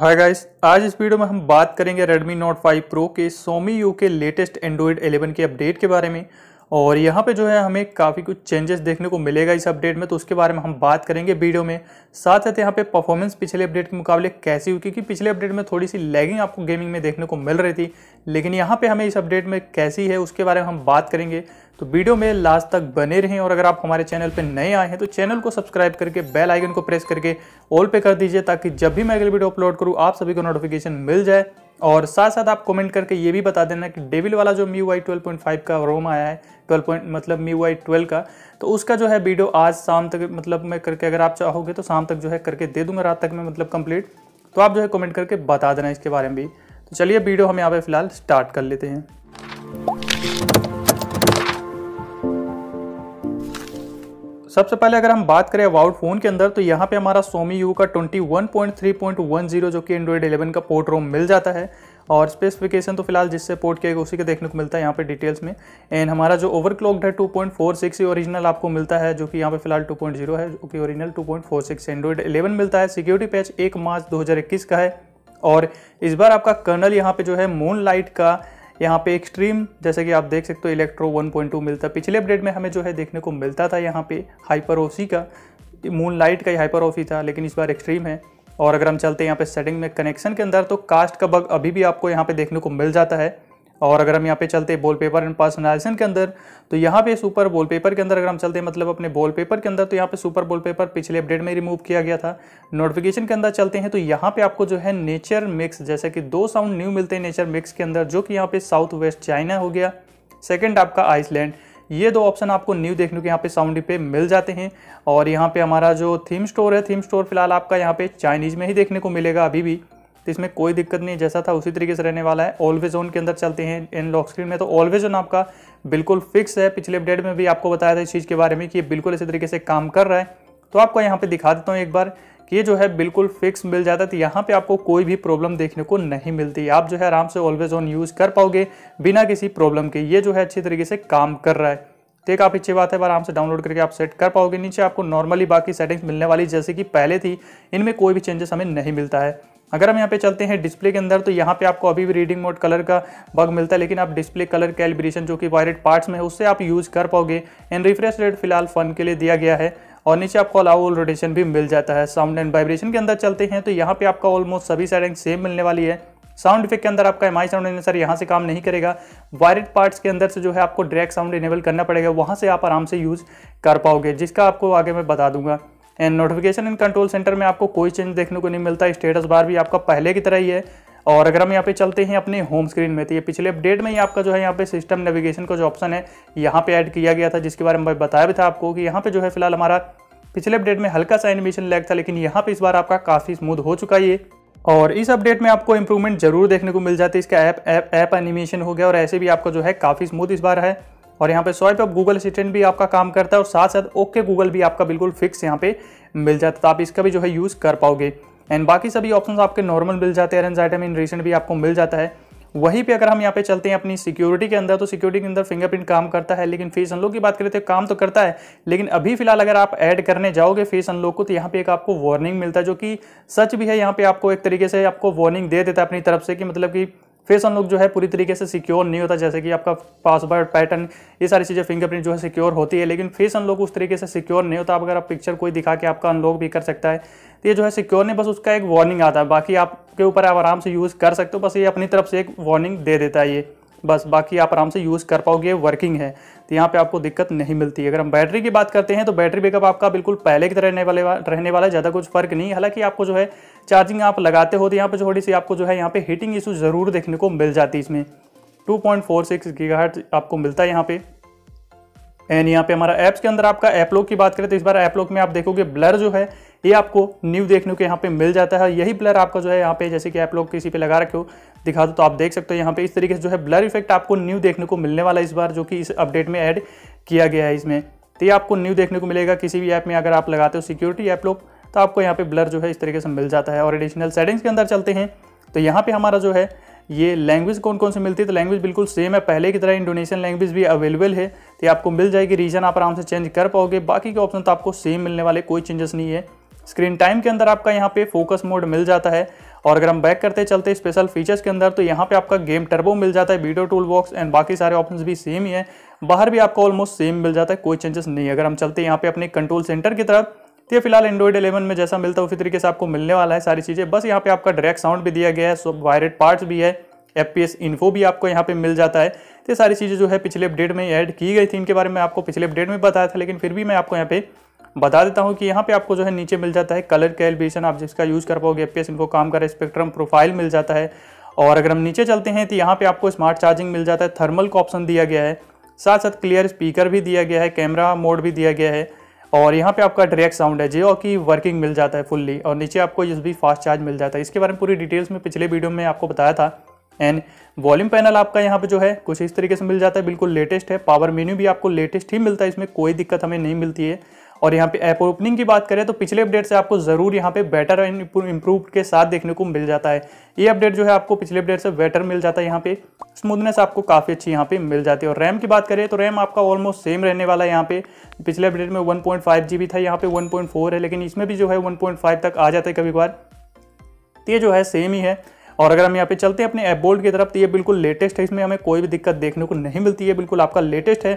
hi guys आज इस video में हम बात करेंगे Redmi Note 5 Pro के सोमी यू के लेटेस्ट Android 11 के अपडेट के बारे में और यहाँ पे जो है हमें काफ़ी कुछ चेंजेस देखने को मिलेगा इस अपडेट में तो उसके बारे में हम बात करेंगे वीडियो में साथ साथ यहाँ पे परफॉर्मेंस पिछले अपडेट के मुकाबले कैसी हुई क्योंकि पिछले अपडेट में थोड़ी सी लैगिंग आपको गेमिंग में देखने को मिल रही थी लेकिन यहाँ पर हमें इस अपडेट में कैसी है उसके बारे में हम बात करेंगे तो वीडियो में लास्ट तक बने रहें और अगर आप हमारे चैनल पर नए आए हैं तो चैनल को सब्सक्राइब करके बेल आइकन को प्रेस करके ऑल पे कर दीजिए ताकि जब भी मैं अगली वीडियो अपलोड करूँ आप सभी को नोटिफिकेशन मिल जाए और साथ साथ आप कमेंट करके ये भी बता देना कि डेविल वाला जो MIUI twelve point five का रोम आया है ट्वेल्व पॉइंट मतलब मी वाई ट्वेल्व का तो उसका जो है वीडियो आज शाम तक मतलब मैं करके अगर आप चाहोगे तो शाम तक जो है करके दे दूंगा रात तक मैं मतलब कंप्लीट तो आप जो है कमेंट करके बता देना इसके बारे में भी तो चलिए वीडियो हम यहाँ पर फिलहाल स्टार्ट कर लेते हैं सबसे पहले अगर हम बात करें अबाउट फोन के अंदर तो यहाँ पे हमारा सोमी यू का 21.3.10 जो कि एंड्रॉइड 11 का पोर्ट रोम मिल जाता है और स्पेसिफिकेशन तो फिलहाल जिससे पोर्ट किया गया उसी के देखने को मिलता है यहाँ पे डिटेल्स में एंड हमारा जो ओवर ओवरक्लॉक्ड है 2.46 ही ओरिजिनल आपको मिलता है जो कि यहाँ पे फिलहाल 2.0 है जो कि ओरिजिनल 2.46 एंड्रॉइड 11 मिलता है सिक्योरिटी पैच एक मार्च दो का है और इस बार आपका कर्नल यहाँ पे जो है मून लाइट का यहाँ पे एक्सट्रीम जैसे कि आप देख सकते हो इलेक्ट्रो 1.2 मिलता है पिछले अपडेट में हमें जो है देखने को मिलता था यहाँ पे हाइपर ओसी का मून लाइट का ही हाइपर ओसी था लेकिन इस बार एक्सट्रीम है और अगर हम चलते हैं यहाँ पे सेटिंग में कनेक्शन के अंदर तो कास्ट का बग अभी भी आपको यहाँ पे देखने को मिल जाता है और अगर हम यहाँ पे चलते हैं पेपर एंड पर्सनलाइजेशन के अंदर तो यहाँ पे सुपर पेपर के अंदर अगर हम चलते हैं मतलब अपने पेपर के अंदर तो यहाँ पे सुपर पेपर पिछले अपडेट में रिमूव किया गया था नोटिफिकेशन के अंदर चलते हैं तो यहाँ पे आपको जो है नेचर मिक्स जैसे कि दो साउंड न्यू मिलते हैं नेचर मिक्स के अंदर जो कि यहाँ पे साउथ वेस्ट चाइना हो गया सेकेंड आपका आइसलैंड ये दो ऑप्शन आपको न्यू देखने के यहाँ पे साउंड पे मिल जाते हैं और यहाँ पे हमारा जो थीम स्टोर है थीम स्टोर फिलहाल आपका यहाँ पे चाइनीज़ में ही देखने को मिलेगा अभी भी तो इसमें कोई दिक्कत नहीं जैसा था उसी तरीके से रहने वाला है ऑलवेज ऑन के अंदर चलते हैं इन लॉक स्क्रीन में तो ऑलवेज ऑन आपका बिल्कुल फिक्स है पिछले अपडेट में भी आपको बताया था इस चीज़ के बारे में कि ये बिल्कुल इसी तरीके से काम कर रहा है तो आपको यहाँ पर दिखा देता हूँ एक बार कि ये जो है बिल्कुल फिक्स मिल जाता है तो यहाँ पे आपको कोई भी प्रॉब्लम देखने को नहीं मिलती आप जो है आराम से ऑलवेज ऑन यूज़ कर पाओगे बिना किसी प्रॉब्लम के ये जो है अच्छी तरीके से काम कर रहा है तो एक आप अच्छी बात है आराम से डाउनलोड करके आप सेट कर पाओगे नीचे आपको नॉर्मली बाकी सेटिंग्स मिलने वाली जैसे कि पहले थी इनमें कोई भी चेंजेस हमें नहीं मिलता है अगर हम यहाँ पे चलते हैं डिस्प्ले के अंदर तो यहाँ पे आपको अभी भी रीडिंग मोड कलर का बग मिलता है लेकिन आप डिस्प्ले कलर कैलिब्रेशन जो कि वायरेड पार्ट्स में है उससे आप यूज़ कर पाओगे एंड रिफ्रेश रेट फिलहाल फन के लिए दिया गया है और नीचे आपको अलाउल रोटेशन भी मिल जाता है साउंड एंड वाइब्रेशन के अंदर चलते हैं तो यहाँ पे आपका ऑलमोस्ट सभी सेटिंग सेम मिलने वाली है साउंड इफेक्ट के अंदर आपका एम आई साउंड एनसर यहाँ से काम नहीं करेगा वायरेड पार्ट्स के अंदर से जो है आपको ड्रैग साउंड इनेबल करना पड़ेगा वहाँ से आप आराम से यूज़ कर पाओगे जिसका आपको आगे मैं बता दूंगा and notification in control centre में आपको कोई चेंज देखने को नहीं मिलता स्टेटस बार भी आपका पहले की तरह ही है और अगर हम यहाँ पे चलते हैं अपने होम स्क्रीन में तो ये पिछले अपडेट में ही आपका जो है यहाँ पे सिस्टम नेविगेशन का जो ऑप्शन है यहाँ पे ऐड किया गया था जिसके बारे में बताया भी था आपको कि यहाँ पे जो है फिलहाल हमारा पिछले अपडेट में हल्का सा एनिमेशन लैग था लेकिन यहाँ पे इस बार आपका काफ़ी स्मूथ हो चुका है और इस अपडेट में आपको इंप्रूवमेंट जरूर देखने को मिल जाती है इसका ऐप ऐप ऐप एनिमेशन हो गया और ऐसे भी आपका जो है काफ़ी स्मूथ इस बार है और यहाँ पे स्वाइप अप गूगल असिस्टेंट भी आपका काम करता है और साथ साथ ओके गूगल भी आपका बिल्कुल फिक्स यहाँ पे मिल जाता है तो आप इसका भी जो है यूज़ कर पाओगे एंड बाकी सभी ऑप्शन आपके नॉर्मल मिल जाते हैं एरेंज आइटम इन रिसेंट भी आपको मिल जाता है वहीं पे अगर हम यहाँ पे चलते हैं अपनी सिक्योरिटी के अंदर तो सिक्योरिटी के अंदर फिंगरप्रिंट काम करता है लेकिन फेस अनलॉक की बात करें तो काम तो करता है लेकिन अभी फिलहाल अगर आप ऐड करने जाओगे फेस अनलॉक को तो यहाँ पे एक आपको वार्निंग मिलता है जो कि सच भी है यहाँ पे आपको एक तरीके से आपको वार्निंग दे देता है अपनी तरफ से कि मतलब कि फेस अनलॉक जो है पूरी तरीके से सिक्योर नहीं होता जैसे कि आपका पासवर्ड पैटर्न ये सारी चीज़ें फिंगरप्रिंट जो है सिक्योर होती है लेकिन फेस अनलॉक उस तरीके से सिक्योर नहीं होता अगर आप पिक्चर कोई दिखा के आपका अनलॉक भी कर सकता है तो ये जो है सिक्योर नहीं बस उसका एक वार्निंग आता है बाकी आपके ऊपर आप आराम से यूज़ कर सकते हो बस ये अपनी तरफ से एक वार्निंग दे देता है ये बस बाकी आप आराम से यूज़ कर पाओगे वर्किंग है तो यहाँ पे आपको दिक्कत नहीं मिलती अगर हम बैटरी की बात करते हैं तो बैटरी बैकअप आपका बिल्कुल पहले की तरह रहने वाले रहने वाला है ज़्यादा कुछ फर्क नहीं हालांकि आपको जो है चार्जिंग आप लगाते हो तो यहाँ पर थोड़ी सी आपको जो है यहाँ पर हीटिंग इशू ज़रूर देखने को मिल जाती है इसमें टू पॉइंट फोर सिक्स आपको मिलता है यहाँ पे एंड यहाँ पे हमारा ऐप्स के अंदर आपका ऐपलॉक की बात करें तो इस बार ऐपलॉक में आप देखोगे ब्लर जो है ये आपको न्यू देखने को यहाँ पे मिल जाता है यही ब्लर आपका जो है यहाँ पे जैसे कि आप लोग किसी पे लगा रखे हो दिखा दो तो आप देख सकते हो यहाँ पे इस तरीके से जो है ब्लर इफेक्ट आपको न्यू देखने को मिलने वाला इस बार जो कि इस अपडेट में ऐड किया गया है इसमें तो ये आपको न्यू देखने को मिलेगा किसी भी ऐप में अगर आप लगाते हो सिक्योरिटी ऐप लोग तो आपको यहाँ पे ब्लर जो है इस तरीके से मिल जाता है और एडिशनल सेटिंग्स के अंदर चलते हैं तो यहाँ पे हमारा जो है ये लैंग्वेज कौन कौन सी मिलती है तो लैंग्वेज बिल्कुल सेम है पहले की तरह इंडोनेशियन लैंग्वेज भी अवेलेबल है तो आपको मिल जाएगी रीजन आप आराम से चेंज कर पाओगे बाकी के ऑप्शन तो आपको सेम मिलने वाले कोई चेंजेस नहीं है स्क्रीन टाइम के अंदर आपका यहाँ पे फोकस मोड मिल जाता है और अगर हम बैक करते चलते स्पेशल फीचर्स के अंदर तो यहाँ पे आपका गेम टर्बो मिल जाता है वीडियो टूल बॉक्स एंड बाकी सारे ऑप्शंस भी सेम ही है बाहर भी आपको ऑलमोस्ट सेम मिल जाता है कोई चेंजेस नहीं अगर हम चलते यहाँ पे अपने कंट्रोल सेंटर की तरफ तो ये फिलहाल एंड्रॉइड इलेवन में जैसा मिलता है उसी तरीके से आपको मिलने वाला है सारी चीज़ें बस यहाँ पे आपका डायरेक्ट साउंड भी दिया गया है सब वायरेड पार्ट्स भी है एफ पी एस इन्फो भी आपको यहाँ पे मिल जाता है तो ये सारी चीज़ें जो है पिछले अपडेट में एड की गई थी इनके बारे में आपको पिछले अपडेट में बताया था लेकिन फिर भी मैं आपको यहाँ पे बता देता हूँ कि यहाँ पे आपको जो है नीचे मिल जाता है कलर कैलिब्रेशन आप जिसका यूज़ कर पाओगे एफ इनको काम कर स्पेक्ट्रम प्रोफाइल मिल जाता है और अगर हम नीचे चलते हैं तो यहाँ पे आपको स्मार्ट चार्जिंग मिल जाता है थर्मल का ऑप्शन दिया गया है साथ साथ क्लियर स्पीकर भी दिया गया है कैमरा मोड भी दिया गया है और यहाँ पे आपका डायरेक्ट साउंड है जियो की वर्किंग मिल जाता है फुल्ली और नीचे आपको यूज भी फास्ट चार्ज मिल जाता है इसके बारे में पूरी डिटेल्स में पिछले वीडियो में आपको बताया था एंड वॉल्यूम पैनल आपका यहाँ पे जो है कुछ इस तरीके से मिल जाता है बिल्कुल लेटेस्ट है पावर मेन्यू भी आपको लेटेस्ट ही मिलता है इसमें कोई दिक्कत हमें नहीं मिलती है और यहाँ पे ऐप ओपनिंग की बात करें तो पिछले अपडेट से आपको ज़रूर यहाँ पे बेटर एंड इम्प्रूव के साथ देखने को मिल जाता है ये अपडेट जो है आपको पिछले अपडेट से बेटर मिल जाता है यहाँ पे स्मूथनेस आपको काफ़ी अच्छी यहाँ पे मिल जाती है और रैम की बात करें तो रैम आपका ऑलमोस्ट सेम रहने वाला है यहाँ पे पिछले अपडेट में वन पॉइंट था यहाँ पे वन है लेकिन इसमें भी जो है वन तक आ जाता है कभी बार तो ये जो है सेम ही है और अगर हम यहाँ पे चलते हैं अपने एप बोल्ड की तरफ तो ये बिल्कुल लेटेस्ट है इसमें हमें कोई भी दिक्कत देखने को नहीं मिलती है बिल्कुल आपका लेटेस्ट है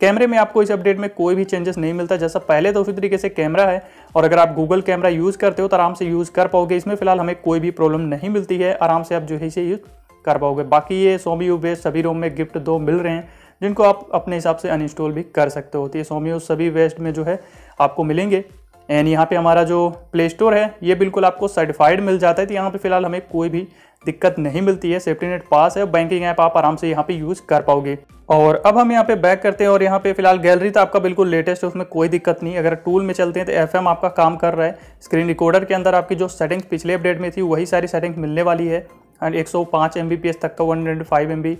कैमरे में आपको इस अपडेट में कोई भी चेंजेस नहीं मिलता जैसा पहले तो उसी तरीके से कैमरा है और अगर आप गूगल कैमरा यूज़ करते हो तो आराम से यूज़ कर पाओगे इसमें फिलहाल हमें कोई भी प्रॉब्लम नहीं मिलती है आराम से आप जो है इसे यूज़ कर पाओगे बाकी ये सोमी वेस्ट सभी रोम में गिफ्ट दो मिल रहे हैं जिनको आप अपने हिसाब से अनइंस्टॉल भी कर सकते हो तो ये सोमियो सभी वेस्ट में जो है आपको मिलेंगे एंड यहाँ पे हमारा जो प्ले स्टोर है ये बिल्कुल आपको सर्टिफाइड मिल जाता है तो यहाँ पे फिलहाल हमें कोई भी दिक्कत नहीं मिलती है सेफ्टी नेट पास है बैंकिंग ऐप आप आराम से यहाँ पे यूज़ कर पाओगे और अब हम यहाँ पे बैक करते हैं और यहाँ पे फिलहाल गैलरी तो आपका बिल्कुल लेटेस्ट है उसमें कोई दिक्कत नहीं अगर टूल में चलते हैं तो एफ आपका काम कर रहा है स्क्रीन रिकॉर्डर के अंदर आपकी जो सेटिंग्स पिछले अपडेट में थी वही सारी सेटिंग्स मिलने वाली है एंड एक पाँच एम तक का one hundred five M B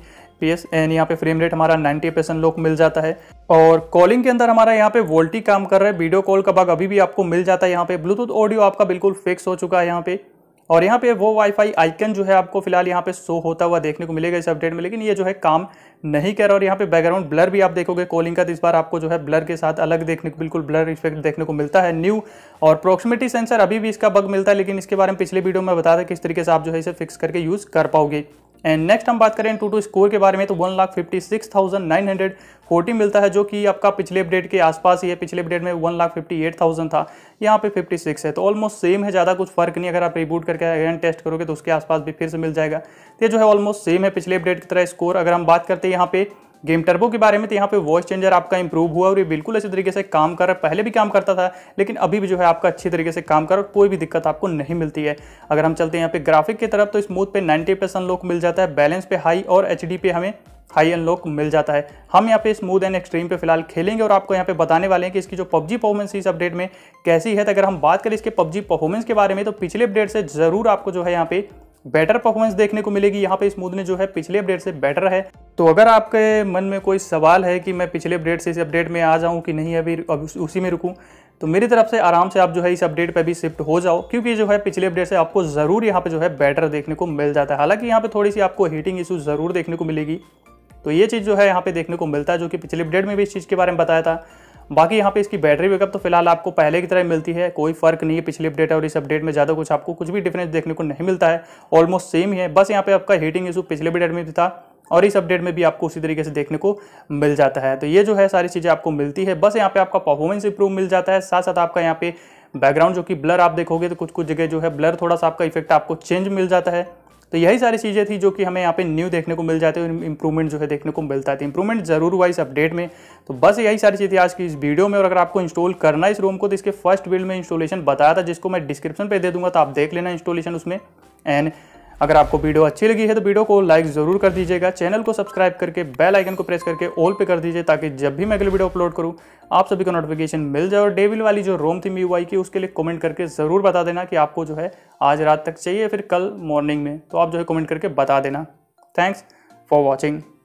and यहाँ पे फ्रेम रेट हमारा 90 परसेंट लोग मिल जाता है और कॉलिंग के अंदर हमारा यहाँ पे वोल्टी काम कर रहा है वीडियो कॉल का बग अभी भी आपको मिल जाता है यहाँ पे ब्लूटूथ ऑडियो आपका बिल्कुल फिक्स हो चुका है यहाँ पे और यहाँ पे वो वाईफाई आइकन जो है आपको फिलहाल यहाँ पे शो होता हुआ देखने को मिलेगा इस अपडेट में लेकिन ये जो है काम नहीं कर रहा और यहाँ पे बैकग्राउंड ब्लर भी आप देखोगे कॉलिंग का तो इस बार आपको जो है ब्लर के साथ अलग देखने को बिल्कुल ब्लर इफेक्ट देखने को मिलता है न्यू और प्रॉक्सिमिटी सेंसर अभी भी इसका बग मिलता है लेकिन इसके बारे में पिछले वीडियो में बता दें किस तरीके से आप जो है इसे फिक्स करके यूज़ कर पाओगे एंड नेक्स्ट हम बात करें टू टू स्कोर के बारे में तो one lakh fifty six thousand nine hundred forty मिलता है जो कि आपका पिछले अपडेट के आसपास ही है पिछले अपडेट में one lakh fifty eight thousand था यहाँ पे फिफ्टी सिक्स है तो ऑलमोस्ट सेम है ज़्यादा कुछ फर्क नहीं अगर आप रिबूट करके अगेन टेस्ट करोगे तो उसके आसपास भी फिर से मिल जाएगा तो ये जो है ऑलमोस्ट सेम है पिछले अपडेट की तरह स्कोर अगर हम बात करते हैं यहाँ पे गेम टर्बो के बारे में तो यहाँ पे वॉइस चेंजर आपका इंप्रूव हुआ और ये बिल्कुल अच्छे तरीके से काम कर रहा है पहले भी काम करता था लेकिन अभी भी जो है आपका अच्छी तरीके से काम कर रहा है कोई भी दिक्कत आपको नहीं मिलती है अगर हम चलते हैं यहाँ पे ग्राफिक की तरफ तो स्मूथ पे 90 परसेंट लोक मिल जाता है बैलेंस पे हाई और एच पे हमें हाई अनलॉक मिल जाता है हम यहाँ पे स्मूथ एंड एक्सट्रीम पे फिलहाल खेलेंगे और आपको यहाँ पे बताने वाले हैं कि इसकी जो पबजी परफॉर्मेंस इस अपडेट में कैसी है तो अगर हम बात करें इसके पब्जी परफॉर्मेंस के बारे में तो पिछले अपडेट से ज़रूर आपको जो है यहाँ पे बेटर परफॉर्मेंस देखने को मिलेगी यहाँ पे ने जो है पिछले अपडेट से बेटर है तो अगर आपके मन में कोई सवाल है कि मैं पिछले अपडेट से इस अपडेट में आ जाऊँ कि नहीं अभी उसी में रुकूँ तो मेरी तरफ से आराम से आप जो है इस अपडेट पर भी शिफ्ट हो जाओ क्योंकि जो है पिछले अपडेट से आपको ज़रूर यहाँ पर जो है बेटर देखने को मिल जाता है हालांकि यहाँ पर थोड़ी सी आपको हीटिंग इशू ज़रूर देखने को मिलेगी तो ये चीज़ जो है यहाँ पे देखने को मिलता है जो कि पिछले अपडेट में भी इस चीज़ के बारे में बताया था बाकी यहाँ पे इसकी बैटरी बैकअप तो फिलहाल आपको पहले की तरह मिलती है कोई फर्क नहीं है पिछले अपडेट और इस अपडेट में ज़्यादा कुछ आपको कुछ भी डिफरेंस देखने को नहीं मिलता है ऑलमोस्ट सेम ही है बस यहाँ पे आपका हीटिंग इशू पिछले अपडेट में भी था और इस अपडेट में भी आपको उसी तरीके से देखने को मिल जाता है तो ये जो है सारी चीज़ें आपको मिलती है बस यहाँ पे आपका परफॉर्मेंस इंप्रूव मिल जाता है साथ साथ आपका यहाँ पे बैकग्राउंड जो कि ब्लर आप देखोगे तो कुछ कुछ जगह जो है ब्लर थोड़ा सा आपका इफेक्ट आपको चेंज मिल जाता है तो यही सारी चीज़ें थी जो कि हमें यहाँ पे न्यू देखने को मिल जाती है इंप्रूवमेंट जो है देखने को मिलता है इंप्रूवमेंट जरूर हुआ इस अपडेट में तो बस यही सारी चीज़ें आज की इस वीडियो में और अगर आपको इंस्टॉल करना इस रूम को तो इसके फर्स्ट बिल्ड में इंस्टॉलेशन बताया था जिसको मैं डिस्क्रिप्शन पर दे दूंगा तो आप देख लेना इंस्टॉलेशन उसमें एंड अगर आपको वीडियो अच्छी लगी है तो वीडियो को लाइक जरूर कर दीजिएगा चैनल को सब्सक्राइब करके बेल आइकन को प्रेस करके ऑल पे कर दीजिए ताकि जब भी मैं अगली वीडियो अपलोड करूँ आप सभी को नोटिफिकेशन मिल जाए और डेविल वाली जो रोम थी मी की उसके लिए कमेंट करके ज़रूर बता देना कि आपको जो है आज रात तक चाहिए फिर कल मॉर्निंग में तो आप जो है कमेंट करके बता देना थैंक्स फॉर वॉचिंग